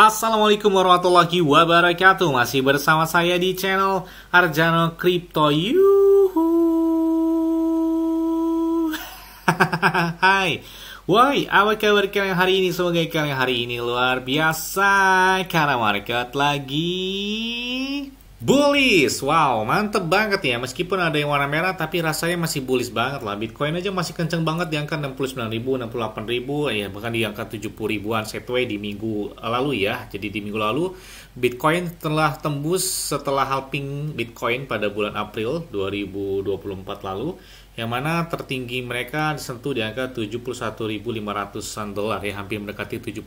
Assalamualaikum warahmatullahi wabarakatuh Masih bersama saya di channel Arjano Crypto Yuhu Hai Woi, apa kabar kalian hari ini? Semoga kalian hari ini luar biasa Karena market lagi Bullish, wow mantep banget ya Meskipun ada yang warna merah tapi rasanya masih bullish banget lah Bitcoin aja masih kenceng banget di angka 69.000, 68.000 ya Bahkan di angka 70 ribuan setway di minggu lalu ya Jadi di minggu lalu Bitcoin telah tembus setelah halving Bitcoin pada bulan April 2024 lalu yang mana tertinggi mereka disentuh di angka 71.500-an dolar ya hampir mendekati 72.000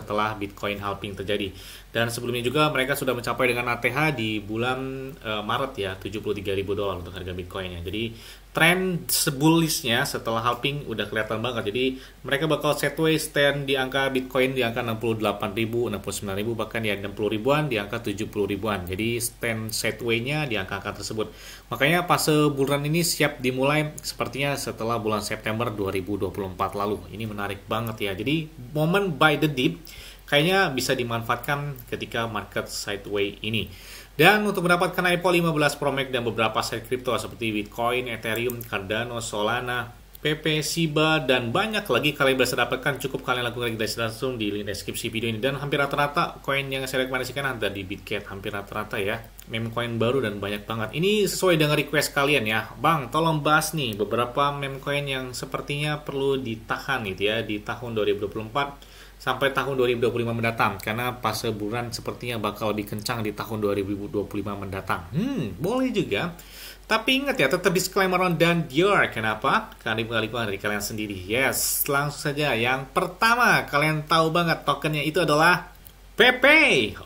setelah Bitcoin halving terjadi dan sebelumnya juga mereka sudah mencapai dengan ATH di bulan uh, Maret ya 73.000 dolar untuk harga Bitcoinnya jadi tren sebulisnya setelah halving udah kelihatan banget. Jadi mereka bakal setway stand di angka Bitcoin di angka 68.000, 69.000 bahkan ya 60 ribuan di angka 70 ribuan. Jadi stand setway-nya di angka-angka tersebut. Makanya fase bulan ini siap dimulai sepertinya setelah bulan September 2024 lalu. Ini menarik banget ya. Jadi momen by the deep kayaknya bisa dimanfaatkan ketika market sideway ini. Dan untuk mendapatkan IPO 15 Pro Max dan beberapa set kripto seperti Bitcoin, Ethereum, Cardano, Solana, PP, Shiba, dan banyak lagi kalian bisa dapatkan cukup kalian lakukan registrasi langsung di link deskripsi video ini. Dan hampir rata-rata koin yang saya rekomendasikan ada di Bitget, hampir rata-rata ya. Meme koin baru dan banyak banget. Ini sesuai dengan request kalian ya. Bang, tolong bahas nih beberapa meme koin yang sepertinya perlu ditahan gitu ya di tahun 2024 sampai tahun 2025 mendatang karena fase bulan sepertinya bakal lebih kencang di tahun 2025 mendatang. Hmm, boleh juga. Tapi ingat ya, tetap disclaimer on dan Dior. Kenapa? Karena kali dari kalian sendiri. Yes, langsung saja. Yang pertama, kalian tahu banget tokennya itu adalah PP.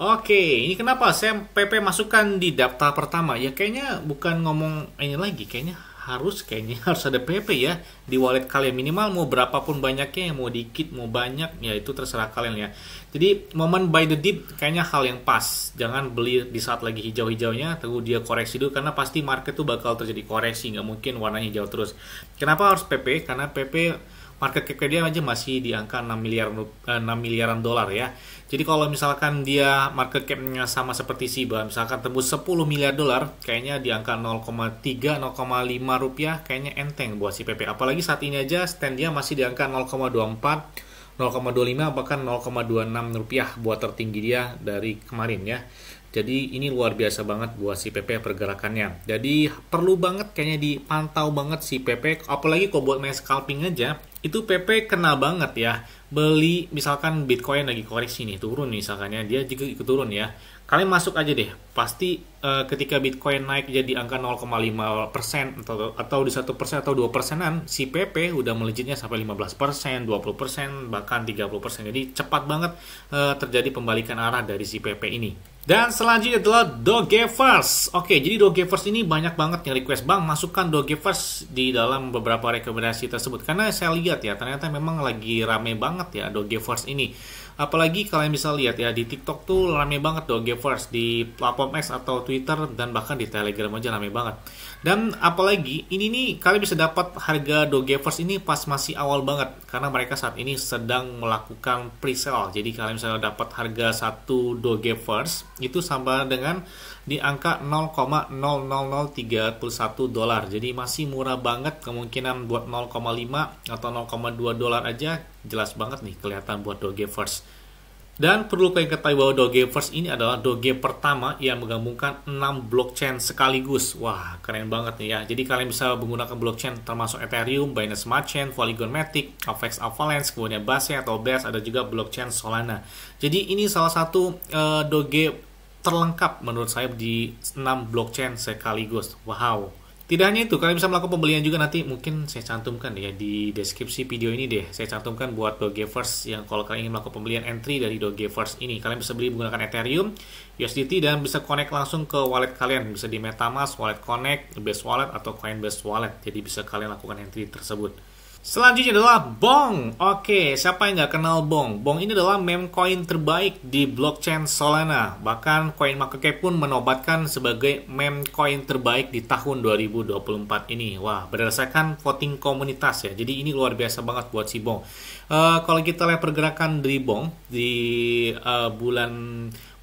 Oke, ini kenapa saya PP masukkan di daftar pertama? Ya kayaknya bukan ngomong ini lagi, kayaknya harus kayaknya harus ada PP ya di wallet kalian minimal mau berapapun banyaknya ya mau dikit mau banyak ya itu terserah kalian ya jadi momen buy the dip kayaknya hal yang pas jangan beli di saat lagi hijau-hijaunya tunggu dia koreksi dulu karena pasti market tuh bakal terjadi koreksi nggak mungkin warnanya hijau terus kenapa harus PP karena PP market cap dia aja masih di angka 6 miliar 6 eh, miliaran dolar ya. Jadi kalau misalkan dia market cap-nya sama seperti Shiba, misalkan tembus 10 miliar dolar, kayaknya di angka 0,3 0,5 rupiah kayaknya enteng buat si PP. Apalagi saat ini aja stand dia masih di angka 0,24 0,25 bahkan 0,26 rupiah buat tertinggi dia dari kemarin ya. Jadi ini luar biasa banget buat si PP pergerakannya. Jadi perlu banget kayaknya dipantau banget si PP. Apalagi kalau buat main scalping aja, itu PP kena banget ya. Beli misalkan Bitcoin lagi koreksi nih, turun misalkannya, dia juga ikut turun ya. Kalian masuk aja deh, pasti uh, ketika Bitcoin naik jadi angka 0,5% atau, atau di 1% atau 2 persenan, si PP udah melejitnya sampai 15%, 20%, bahkan 30%. Jadi cepat banget uh, terjadi pembalikan arah dari si PP ini. Dan selanjutnya adalah Dogevers. Oke, jadi Dogevers ini banyak banget yang request bang masukkan Dogevers di dalam beberapa rekomendasi tersebut. Karena saya lihat ya, ternyata memang lagi rame banget ya Dogevers ini. Apalagi kalian bisa lihat ya di TikTok tuh rame banget tuh first di platform X atau Twitter dan bahkan di Telegram aja rame banget. Dan apalagi ini nih kalian bisa dapat harga first ini pas masih awal banget karena mereka saat ini sedang melakukan pre-sale. Jadi kalian bisa dapat harga satu 1 first itu sama dengan di angka 0,00031 dolar. Jadi masih murah banget kemungkinan buat 0,5 atau 0,2 dolar aja jelas banget nih kelihatan buat Doge First. Dan perlu kalian ketahui bahwa Doge First ini adalah Doge pertama yang menggabungkan 6 blockchain sekaligus. Wah, keren banget nih ya. Jadi kalian bisa menggunakan blockchain termasuk Ethereum, Binance Smart Chain, Polygon Matic, Avex Avalanche, kemudian Base atau Base, ada juga blockchain Solana. Jadi ini salah satu uh, eh, Doge terlengkap menurut saya di 6 blockchain sekaligus. Wow. Tidak hanya itu, kalian bisa melakukan pembelian juga nanti mungkin saya cantumkan ya di deskripsi video ini deh. Saya cantumkan buat Dogeverse yang kalau kalian ingin melakukan pembelian entry dari Dogeverse ini, kalian bisa beli menggunakan Ethereum, USDT dan bisa connect langsung ke wallet kalian, bisa di MetaMask, Wallet Connect, Base Wallet atau Coinbase Wallet. Jadi bisa kalian lakukan entry tersebut. Selanjutnya adalah Bong. Oke, siapa yang nggak kenal Bong? Bong ini adalah meme coin terbaik di blockchain Solana. Bahkan CoinMarketCap pun menobatkan sebagai meme coin terbaik di tahun 2024 ini. Wah, berdasarkan voting komunitas ya. Jadi ini luar biasa banget buat si Bong. Uh, kalau kita lihat pergerakan dari Bong di uh, bulan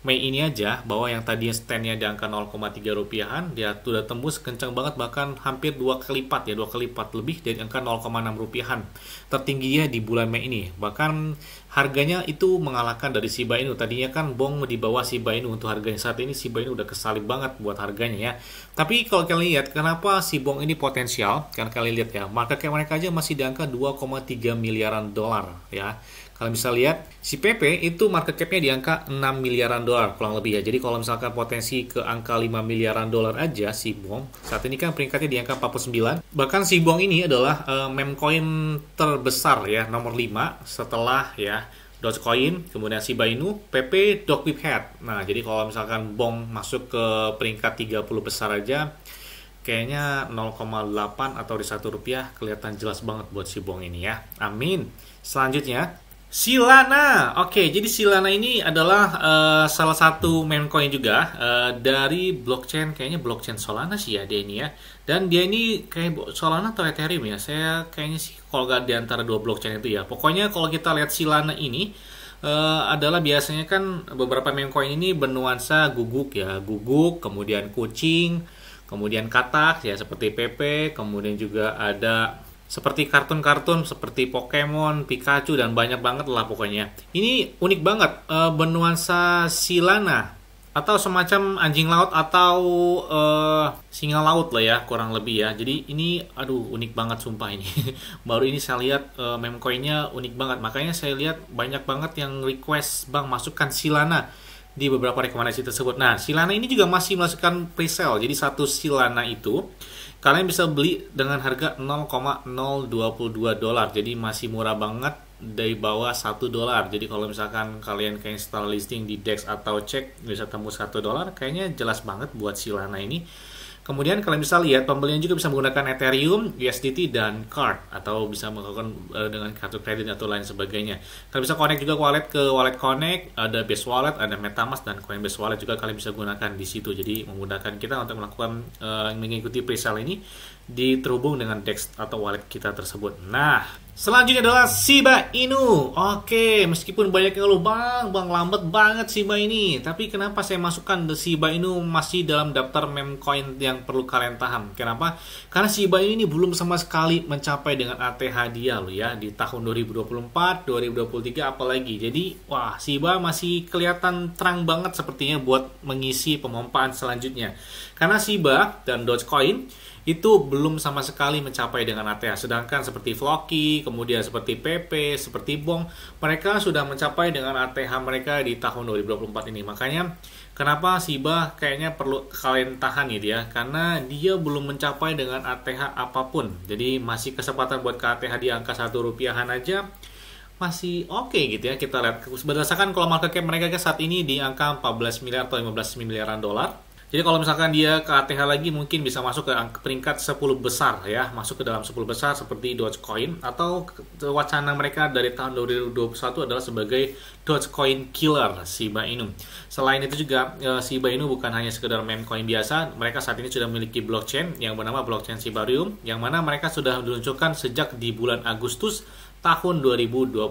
Mei ini aja bahwa yang tadinya standnya di angka 0,3 rupiahan dia sudah tembus kencang banget bahkan hampir dua kali lipat ya dua kali lipat lebih dari angka 0,6 rupiahan tertingginya di bulan Mei ini bahkan harganya itu mengalahkan dari Shiba Inu tadinya kan bong di bawah Shiba Inu untuk harganya saat ini Shiba Inu udah kesalib banget buat harganya ya tapi kalau kalian lihat kenapa si bong ini potensial karena kalian lihat ya maka kayak mereka aja masih di angka 2,3 miliaran dolar ya Kalian bisa lihat si PP itu market cap-nya di angka 6 miliaran dolar kurang lebih ya. Jadi kalau misalkan potensi ke angka 5 miliaran dolar aja si Bong saat ini kan peringkatnya di angka 49. Bahkan si Bong ini adalah uh, meme coin terbesar ya nomor 5 setelah ya Dogecoin, kemudian si Inu, PP, Dogwhip Head. Nah, jadi kalau misalkan Bong masuk ke peringkat 30 besar aja, kayaknya 0,8 atau di satu rupiah kelihatan jelas banget buat si Bong ini ya. Amin. Selanjutnya, Silana, oke, jadi Silana ini adalah uh, salah satu main coin juga uh, dari blockchain, kayaknya blockchain Solana sih ya dia ini ya. Dan dia ini kayak Solana atau Ethereum ya, saya kayaknya sih kalau nggak di antara dua blockchain itu ya. Pokoknya kalau kita lihat Silana ini uh, adalah biasanya kan beberapa main coin ini bernuansa guguk ya, guguk, kemudian kucing, kemudian katak ya seperti PP, kemudian juga ada seperti kartun-kartun seperti Pokemon, Pikachu dan banyak banget lah pokoknya. Ini unik banget e, bernuansa silana atau semacam anjing laut atau e, singa laut lah ya kurang lebih ya. Jadi ini aduh unik banget sumpah ini. Baru ini saya lihat e, eh, meme unik banget. Makanya saya lihat banyak banget yang request Bang masukkan silana di beberapa rekomendasi tersebut. Nah, silana ini juga masih melakukan presale. Jadi satu silana itu kalian bisa beli dengan harga 0,022 dolar jadi masih murah banget dari bawah 1 dolar jadi kalau misalkan kalian ke install listing di DEX atau cek bisa tembus 1 dolar kayaknya jelas banget buat si Lana ini Kemudian kalian bisa lihat ya, pembelian juga bisa menggunakan Ethereum, USDT, dan card atau bisa melakukan uh, dengan kartu kredit atau lain sebagainya. Kalian bisa connect juga wallet ke wallet connect, ada Base Wallet, ada MetaMask dan Coinbase Wallet juga kalian bisa gunakan di situ. Jadi menggunakan kita untuk melakukan uh, mengikuti presale ini di terhubung dengan DEX atau wallet kita tersebut. Nah, selanjutnya adalah Shiba Inu. Oke, meskipun banyak yang lubang bang, bang lambat banget Shiba ini. Tapi kenapa saya masukkan The Shiba Inu masih dalam daftar meme coin yang perlu kalian paham? Kenapa? Karena Shiba Inu ini belum sama sekali mencapai dengan ATH dia lo ya di tahun 2024, 2023 apalagi. Jadi, wah Shiba masih kelihatan terang banget sepertinya buat mengisi pemompaan selanjutnya. Karena Shiba dan Dogecoin itu belum sama sekali mencapai dengan ATH, Sedangkan seperti Floki, kemudian seperti PP, seperti Bong, mereka sudah mencapai dengan ATH mereka di tahun 2024 ini. Makanya kenapa Siba kayaknya perlu kalian tahan nih gitu ya, karena dia belum mencapai dengan ATH apapun. Jadi masih kesempatan buat ke ATH di angka satu rupiahan aja masih oke okay gitu ya kita lihat berdasarkan kalau market cap mereka saat ini di angka 14 miliar atau 15 miliaran dolar jadi kalau misalkan dia ke ATH lagi mungkin bisa masuk ke peringkat 10 besar ya, masuk ke dalam 10 besar seperti Dogecoin atau wacana mereka dari tahun 2021 adalah sebagai Dogecoin killer Shiba Inu. Selain itu juga eh, Shiba Inu bukan hanya sekedar meme coin biasa, mereka saat ini sudah memiliki blockchain yang bernama blockchain Shibarium yang mana mereka sudah diluncurkan sejak di bulan Agustus tahun 2023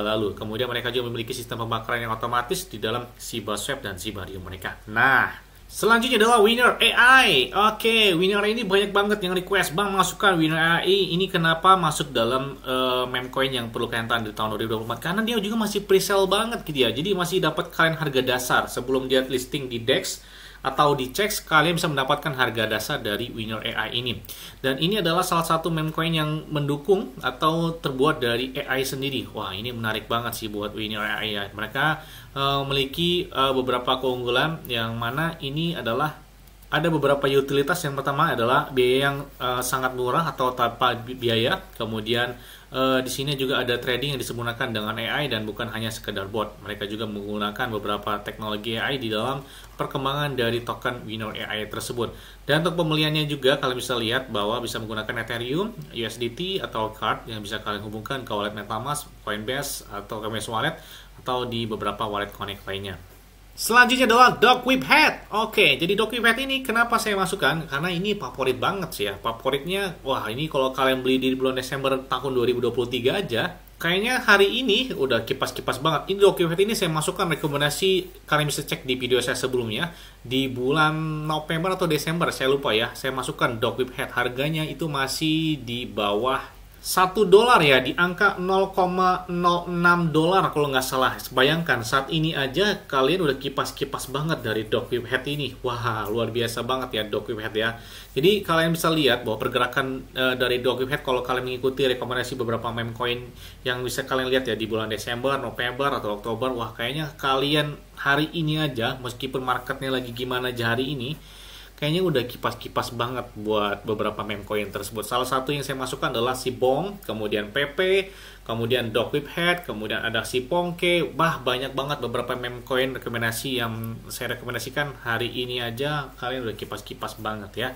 lalu. Kemudian mereka juga memiliki sistem pembakaran yang otomatis di dalam Shiba Swap dan Shibarium mereka. Nah, Selanjutnya adalah winner AI. Oke, okay, winner ini banyak banget yang request bang masukkan winner AI. Ini kenapa masuk dalam uh, eh, memcoin yang perlu kalian tahan di tahun 2024? Karena dia juga masih pre-sale banget gitu ya. Jadi masih dapat kalian harga dasar sebelum dia listing di DEX atau dicek kalian bisa mendapatkan harga dasar dari Winner AI ini. Dan ini adalah salah satu memcoin yang mendukung atau terbuat dari AI sendiri. Wah, ini menarik banget sih buat Winner AI ya. Mereka uh, memiliki uh, beberapa keunggulan yang mana ini adalah ada beberapa utilitas yang pertama adalah biaya yang uh, sangat murah atau tanpa biaya kemudian uh, di sini juga ada trading yang disempurnakan dengan AI dan bukan hanya sekedar bot mereka juga menggunakan beberapa teknologi AI di dalam perkembangan dari token Winner AI tersebut dan untuk pembeliannya juga kalian bisa lihat bahwa bisa menggunakan Ethereum, USDT atau card yang bisa kalian hubungkan ke wallet MetaMask, Coinbase atau Coinbase Wallet atau di beberapa wallet connect lainnya. Selanjutnya adalah Dog Whip Head. Oke, jadi Dog Whip Head ini kenapa saya masukkan? Karena ini favorit banget sih ya. Favoritnya, wah ini kalau kalian beli di bulan Desember tahun 2023 aja, kayaknya hari ini udah kipas-kipas banget. Ini Dog Whip Head ini saya masukkan rekomendasi kalian bisa cek di video saya sebelumnya di bulan November atau Desember saya lupa ya. Saya masukkan Dog Whip Head harganya itu masih di bawah 1 dolar ya di angka 0,06 dolar kalau nggak salah. Bayangkan saat ini aja kalian udah kipas-kipas banget dari Dock Whip Head ini. Wah, luar biasa banget ya Dock Whip Head ya. Jadi kalian bisa lihat bahwa pergerakan uh, dari Dock Whip Head kalau kalian mengikuti rekomendasi beberapa meme coin yang bisa kalian lihat ya di bulan Desember, November atau Oktober, wah kayaknya kalian hari ini aja meskipun marketnya lagi gimana aja hari ini kayaknya udah kipas-kipas banget buat beberapa meme coin tersebut. Salah satu yang saya masukkan adalah si Bong, kemudian Pepe, kemudian Dog Whip Head, kemudian ada si Pongke. Bah, banyak banget beberapa meme coin rekomendasi yang saya rekomendasikan hari ini aja kalian udah kipas-kipas banget ya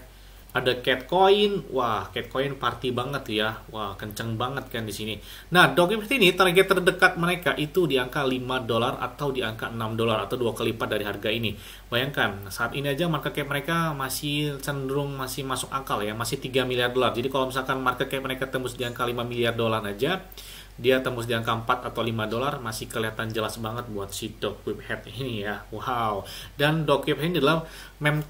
ada cat coin, wah cat coin party banget ya, wah kenceng banget kan di sini. Nah Dogemet ini target terdekat mereka itu di angka 5 dolar atau di angka 6 dolar atau dua kali lipat dari harga ini. Bayangkan saat ini aja market cap mereka masih cenderung masih masuk akal ya, masih 3 miliar dolar. Jadi kalau misalkan market cap mereka tembus di angka 5 miliar dolar aja, dia tembus di angka 4 atau 5 dolar masih kelihatan jelas banget buat si Head ini ya. Wow. Dan Head ini adalah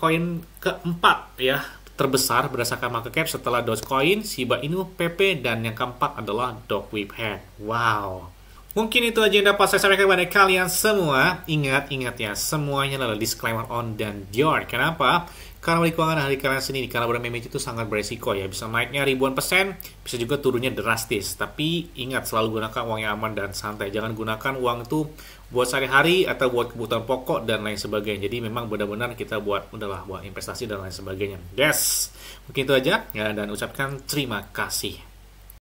coin keempat ya terbesar berdasarkan market cap setelah Dogecoin, Shiba Inu, PP, dan yang keempat adalah Whip Head. Wow, Mungkin itu aja yang dapat saya sampaikan kepada kalian semua. Ingat, ingat ya, semuanya adalah disclaimer on dan beyond. Kenapa? Karena beli keuangan hari kalian sendiri, karena bermain itu sangat beresiko ya. Bisa naiknya ribuan persen, bisa juga turunnya drastis. Tapi ingat, selalu gunakan uang yang aman dan santai. Jangan gunakan uang itu buat sehari-hari atau buat kebutuhan pokok dan lain sebagainya. Jadi memang benar-benar kita buat udahlah buat investasi dan lain sebagainya. Yes, mungkin itu aja ya, dan ucapkan terima kasih.